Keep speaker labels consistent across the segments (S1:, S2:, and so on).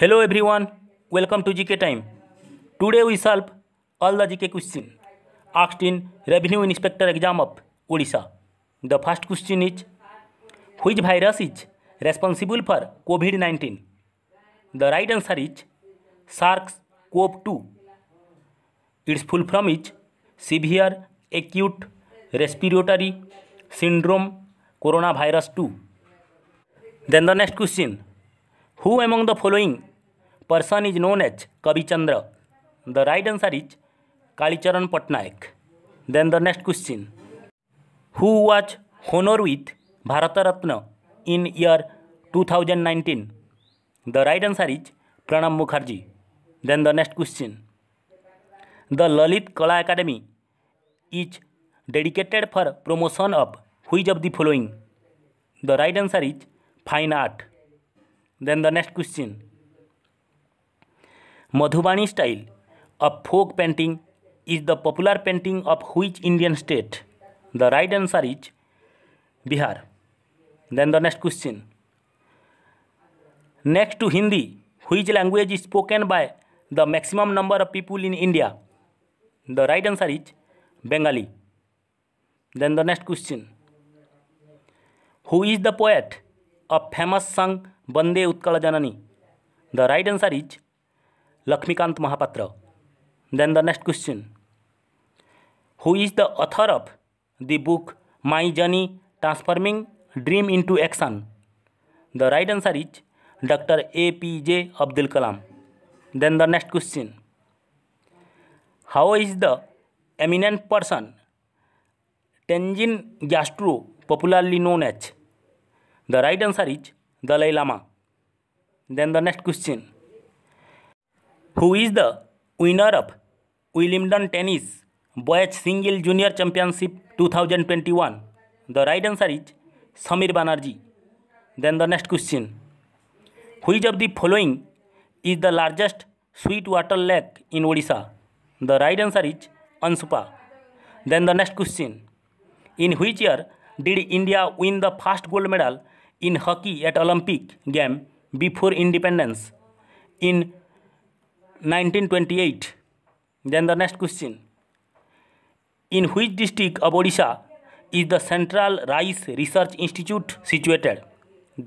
S1: Hello everyone welcome to GK time today we solve all the GK question asked in revenue inspector exam of Orissa the first question is which virus is responsible for COVID nineteen the right answer is SARS CoV two its full from is severe acute respiratory syndrome corona virus two then the next question Who among the following person is known as Kavichandra the right answer is Kalicharan Patnaik then the next question who was honour with Bharat Ratna in year 2019 the right answer is Pranab Mukherjee then the next question the Lalit Kala academy is dedicated for promotion of which of the following the right answer is fine art then the next question Madhubani style of folk painting is the popular painting of which Indian state the right answer is Bihar then the next question next to Hindi which language is spoken by the maximum number of people in India the right answer is Bengali then the next question who is the poet a famous song Vande Utkal Janani the right answer is Laxmikant Mahapatra then the next question who is the author of the book my journey transforming dream into action the right answer is doctor A P J Abdul Kalam then the next question how is the eminent person Tenzin Gyatso popularly known as the right answer is the Lama then the next question who is the winner of Wimbledon Tennis Boys Single Junior Championship 2021? The right answer is Samir Banerjee. Then the next question. Which of the following is the largest sweetwater lake in Odisha? The right answer is Anspa. Then the next question. In which year did India win the first gold medal in hockey at Olympic game before independence? In 1928 then the next question in which district of odisha is the central rice research institute situated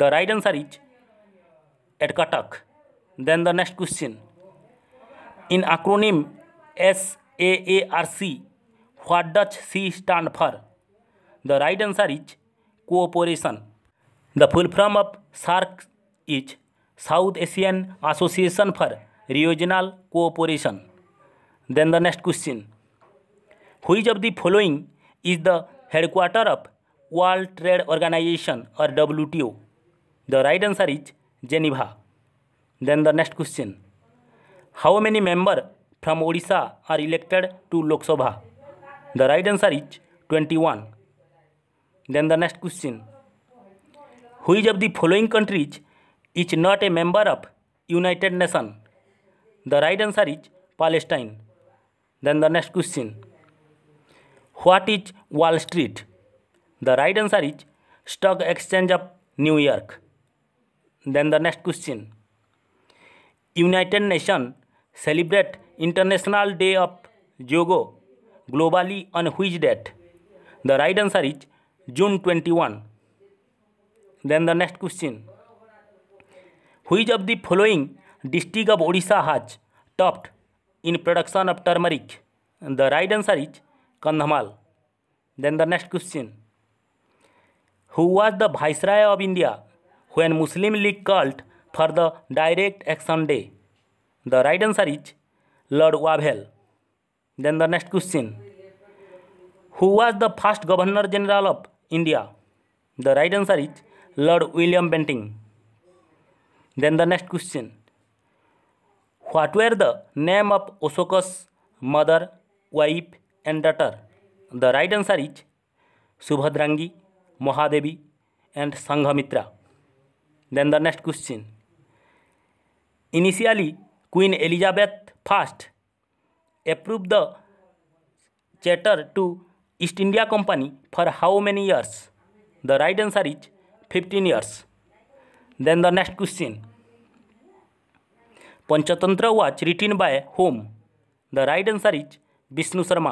S1: the right answer is at katak then the next question in acronym s a a r c what does c stand for the right answer is cooperation the full form of sarc is south asian association for regional cooperation. Then the next question. Which of the following is the headquarter of World Trade Organization or WTO? The right answer is Geneva. Then the next question. How many member from Odisha are elected to Lok Sabha? The right answer is 21. Then the next question. Which of the following countries is not a member of United Nations? The right answer is Palestine then the next question what is Wall Street the right answer is stock exchange of New York then the next question United Nation celebrate international day of yoga globally on which date the right answer is June twenty one then the next question which of the following district of Odisha has topped in production of turmeric the right answer is Kandhamal then the next question who was the viceroy of India when Muslim League called for the direct action day the right answer is Lord Wavell then the next question who was the first governor general of India the right answer is Lord William Bentinck then the next question what were the name of Ashoka's mother wife and daughter the right answer is Subhadrangi Mahadevi and Sanghamitra then the next question initially queen Elizabeth first approve the charter to east India company for how many years the right answer is fifteen years then the next question Panchatantra was written by whom the right answer is Vishnu Sharma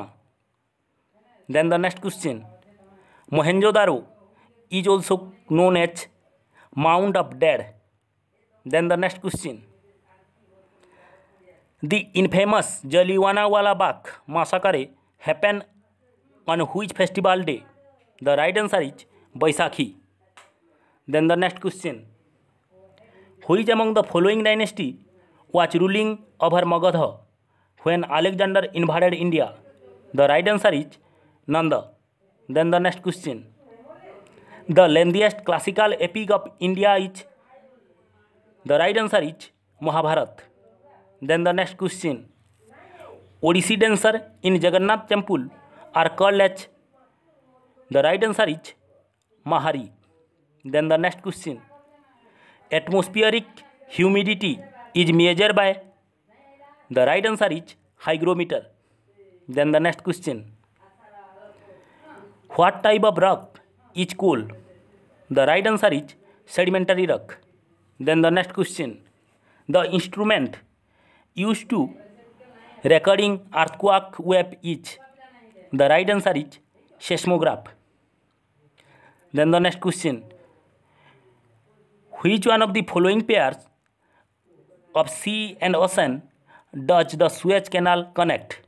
S1: then the next question Mohenjodaro is also known as mound of dead then the next question the infamous Jallianwala Bagh massacre happen on which festival day the right answer is Baisakhi then the next question हुईज among the following dynasty was ruling over Magadha when Alexander invaded India the right answer is Nanda then the next question the longest classical epic of India is the right answer is Mahabharata then the next question Odissi dancer in Jagannath temple are called as the right answer is Mahari then the next question atmospheric humidity is measured by the right answer is hygrometer then the next question what type of rock is coal the right answer is sedimentary rock then the next question the instrument use to recording earthquake wave is the right answer is seismograph then the next question which one of the following pairs of sea and ocean does the Suez Canal connect?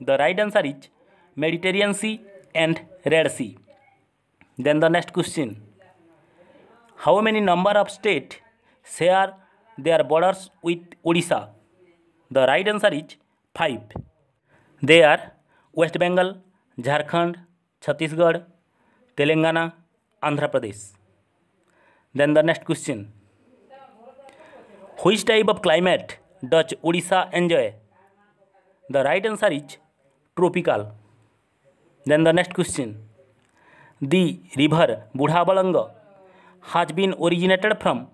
S1: The right answer is Mediterranean Sea and Red Sea. Then the next question. How many number of states share their borders with Odisha? The right answer is five. They are West Bengal, Jharkhand, Chhattisgarh, Telangana, Andhra Pradesh. Then the next question. Which type of climate does Odisha enjoy the right answer is tropical then the next question the river Budhabalanga has been originated from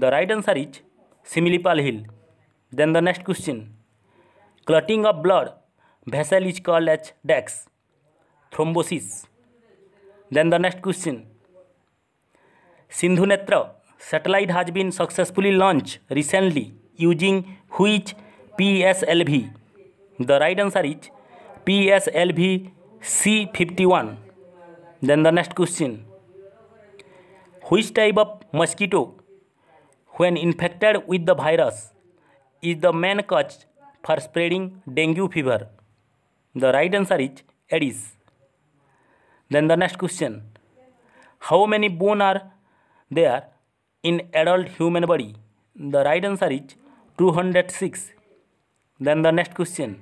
S1: the right answer is Similipal hill then the next question clotting of blood vessel is called as डैक्स thrombosis then the next question Sindhu Netra satellite has been successfully launched recently using which PSLV? The right answer is PSLV C51. Then the next question. Which type of mosquito, when infected with the virus, is the main cause for spreading dengue fever? The right answer is Aedes. Then the next question. How many bones are there in adult human body the right answer is 206 then the next question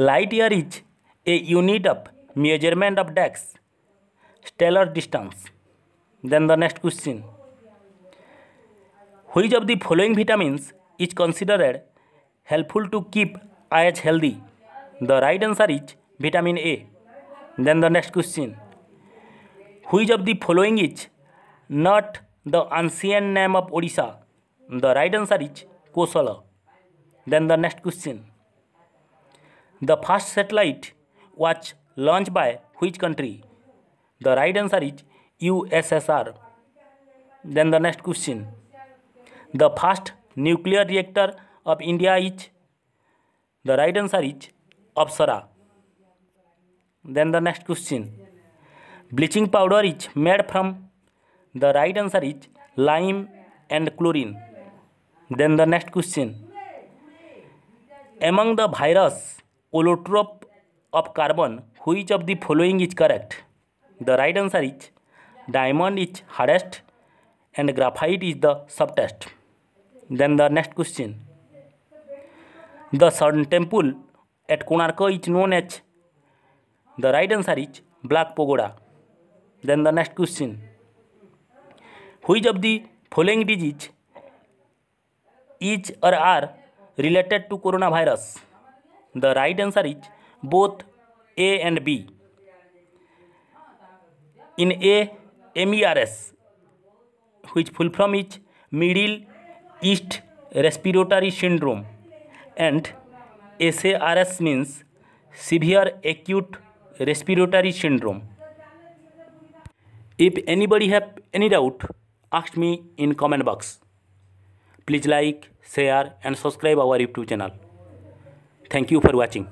S1: light year is a unit of measurement of डेक्स stellar distance then the next question which of the following vitamins is considered helpful to keep eyes healthy the right answer is vitamin A then the next question which of the following is not the ancient name of Odisha the right answer is Kosal then the next question the first satellite was launch by which country the right answer is USSR then the next question the first nuclear reactor of India is the right answer is Apsara then the next question bleaching powder is made from the right answer is lime and chlorine then the next question among the virus holotrope of carbon which of the following is correct the right answer is diamond is hardest and graphite is the softest then the next question the sun temple at konarka is known as the right answer is black pagoda then the next question whose of the following disease is or are related to corona virus the right answer is both A and B in A M E R S whose full form is Middle East respiratory syndrome and S A R S means severe acute respiratory syndrome if anybody have any doubt asked me in comment box. Please like, share and subscribe our YouTube channel. Thank you for watching.